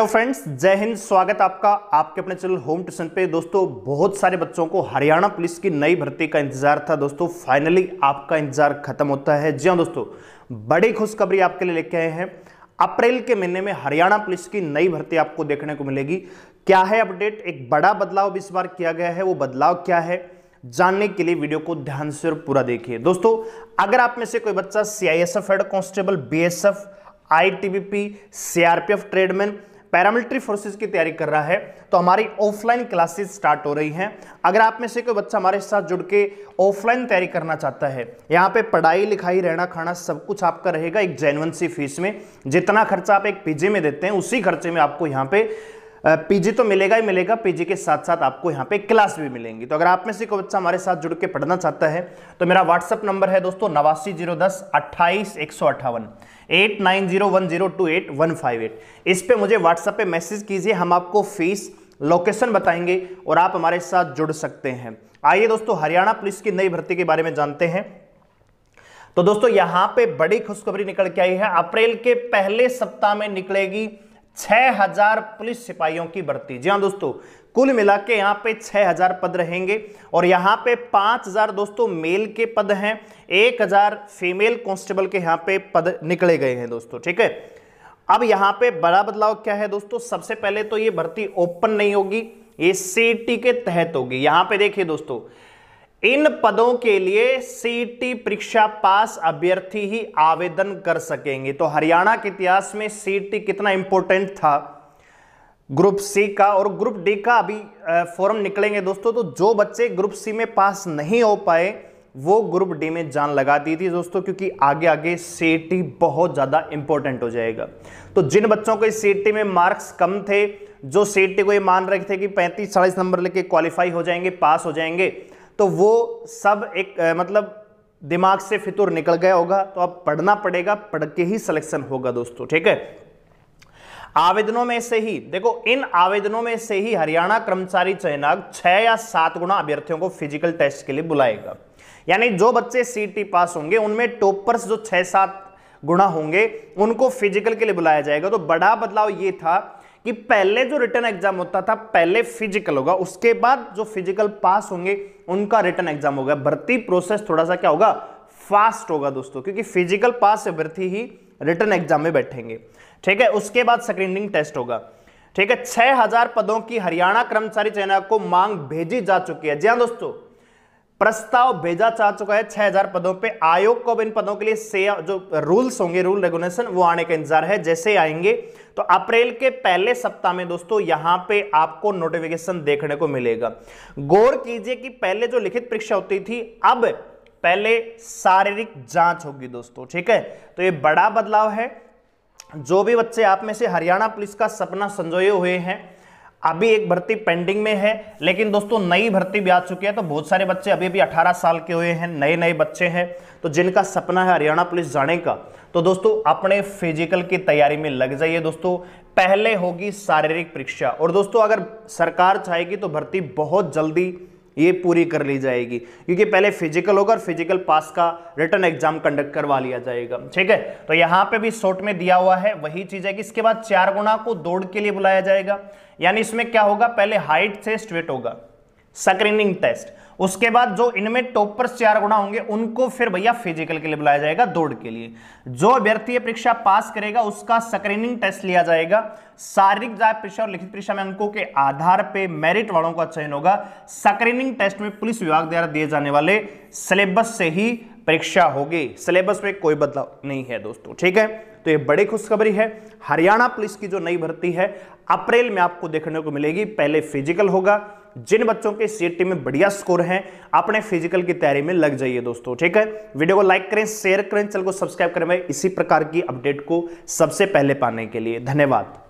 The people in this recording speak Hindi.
हेलो फ्रेंड्स जय हिंद स्वागत आपका आपके अपने चैनल होम ट्यूशन पे दोस्तों बहुत सारे बच्चों को हरियाणा पुलिस की नई भर्ती का इंतजार था दोस्तों फाइनली आपका इंतजार खत्म होता है जी हाँ दोस्तों बड़ी खुशखबरी आपके लिए लेके आए हैं अप्रैल के महीने में हरियाणा पुलिस की नई भर्ती आपको देखने को मिलेगी क्या है अपडेट एक बड़ा बदलाव इस बार किया गया है वो बदलाव क्या है जानने के लिए वीडियो को ध्यान से और पूरा देखिए दोस्तों अगर आप में से कोई बच्चा CISF head constable BSF ITBP CRPF tradesman paramilitary forces की तैयारी कर रहा है तो हमारी ऑफलाइन क्लासेस स्टार्ट हो रही हैं अगर आप में से कोई बच्चा हमारे साथ जुड़ के ऑफलाइन तैयारी करना चाहता है यहाँ पे पढ़ाई लिखाई रहना खाना सब कुछ आपका रहेगा एक जेनवन सी फीस में जितना खर्चा आप एक पीजी में देते हैं उसी खर्चे में आपको यहाँ पे पीजी तो मिलेगा ही मिलेगा पीजी के साथ साथ आपको यहाँ पे क्लास भी मिलेंगी तो अगर आप में से कोई बच्चा हमारे साथ जुड़ के पढ़ना चाहता है तो मेरा व्हाट्सअप नंबर है दोस्तों नवासी जीरो दस अट्ठाईस एक सौ अट्ठावन eight nine zero one zero two eight one five eight इस पर मुझे व्हाट्सअप पे मैसेज कीजिए हम आपको फीस लोकेशन बताएंगे और आप हमारे साथ जुड़ सकते हैं आइए दोस्तों हरियाणा पुलिस की नई भर्ती के बारे में जानते हैं तो दोस्तों यहाँ पे बड़ी खुशखबरी निकल के आई है अप्रैल के पहले सप्ताह में निकलेगी 6000 पुलिस सिपाहियों की भर्ती जी हाँ दोस्तों कुल मिला के यहाँ पे 6000 पद रहेंगे और यहाँ पे 5000 दोस्तों मेल के पद हैं 1000 फीमेल कांस्टेबल के यहाँ पे पद निकले गए हैं दोस्तों ठीक है अब यहाँ पे बड़ा बदलाव क्या है दोस्तों सबसे पहले तो ये भर्ती ओपन नहीं होगी ये सी के तहत होगी यहाँ पे देखिए दोस्तों इन पदों के लिए सीटी परीक्षा पास अभ्यर्थी ही आवेदन कर सकेंगे तो हरियाणा के इतिहास में सीटी कितना इंपॉर्टेंट था ग्रुप सी का और ग्रुप डी का अभी फॉर्म निकलेंगे दोस्तों तो जो बच्चे ग्रुप सी में पास नहीं हो पाए वो ग्रुप डी में जान लगा दी थी दोस्तों क्योंकि आगे आगे सीटी बहुत ज़्यादा इंपॉर्टेंट हो जाएगा तो जिन बच्चों को सीटी में मार्क्स कम थे जो सीटी को ये मान रहे थे कि पैंतीस चालीस नंबर लेके क्वालिफाई हो जाएंगे पास हो जाएंगे तो वो सब एक मतलब दिमाग से फितुर निकल गया होगा तो अब पढ़ना पड़ेगा पढ़ के ही सिलेक्शन होगा दोस्तों ठीक है आवेदनों में से ही देखो इन आवेदनों में से ही हरियाणा कर्मचारी चयन आयोग छह या सात गुना अभ्यर्थियों को फिजिकल टेस्ट के लिए बुलाएगा यानी जो बच्चे सीटी पास होंगे उनमें टॉपर्स जो छह सात गुना होंगे उनको फिजिकल के लिए बुलाया जाएगा तो बड़ा बदलाव यह था कि पहले जो रिटर्न एग्जाम होता था पहले फिजिकल होगा उसके बाद जो फिजिकल पास होंगे उनका रिटर्न एग्जाम होगा भर्ती प्रोसेस थोड़ा सा क्या होगा फास्ट होगा दोस्तों क्योंकि फिजिकल पास से भर्ती ही रिटर्न एग्जाम में बैठेंगे ठीक है उसके बाद स्क्रीनिंग टेस्ट होगा ठीक है छह पदों की हरियाणा कर्मचारी चयन को मांग भेजी जा चुकी है जी हाँ दोस्तों प्रस्ताव भेजा जा चुका है 6000 पदों पे आयोग को इन पदों के लिए से जो रूल्स होंगे रूल रेगुलेशन वो आने का इंतजार है जैसे आएंगे तो अप्रैल के पहले सप्ताह में दोस्तों यहां पे आपको नोटिफिकेशन देखने को मिलेगा गौर कीजिए कि पहले जो लिखित परीक्षा होती थी अब पहले शारीरिक जांच होगी दोस्तों ठीक है तो ये बड़ा बदलाव है जो भी बच्चे आप में से हरियाणा पुलिस का सपना संजोए हुए हैं अभी एक भर्ती पेंडिंग में है लेकिन दोस्तों नई भर्ती भी आ चुकी है तो बहुत सारे बच्चे अभी भी 18 साल के हुए हैं नए नए बच्चे हैं तो जिनका सपना है हरियाणा पुलिस जाने का तो दोस्तों अपने फिजिकल की तैयारी में लग जाइए दोस्तों पहले होगी शारीरिक परीक्षा और दोस्तों अगर सरकार चाहेगी तो भर्ती बहुत जल्दी ये पूरी कर ली जाएगी क्योंकि पहले फिजिकल होगा और फिजिकल पास का रिटर्न एग्जाम कंडक्ट करवा लिया जाएगा ठीक है तो यहां पे भी शॉर्ट में दिया हुआ है वही चीज है कि इसके बाद चार गुणा को दौड़ के लिए बुलाया जाएगा यानी इसमें क्या होगा पहले हाइट से स्ट्रेट होगा स्क्रीनिंग टेस्ट उसके बाद जो इनमें टॉपर्स चार गुणा होंगे उनको फिर भैया फिजिकल के लिए बुलाया जाएगा दौड़ के लिए जो अभ्यर्थी परीक्षा पास करेगा उसका स्क्रीनिंग टेस्ट लिया जाएगा शारीरिक जाय परीक्षा और लिखित परीक्षा में अंकों के आधार पर मेरिट वालों का चयन होगा स्क्रीनिंग टेस्ट में पुलिस विभाग द्वारा दिए जाने वाले सिलेबस से ही परीक्षा होगी सिलेबस में कोई बदलाव नहीं है दोस्तों ठीक है तो ये बड़ी खुशखबरी है हरियाणा पुलिस की जो नई भर्ती है अप्रैल में आपको देखने को मिलेगी पहले फिजिकल होगा जिन बच्चों के सीएटी e में बढ़िया स्कोर हैं अपने फिजिकल की तैयारी में लग जाइए दोस्तों ठीक है वीडियो को लाइक करें शेयर करें चैनल को सब्सक्राइब करें इसी प्रकार की अपडेट को सबसे पहले पाने के लिए धन्यवाद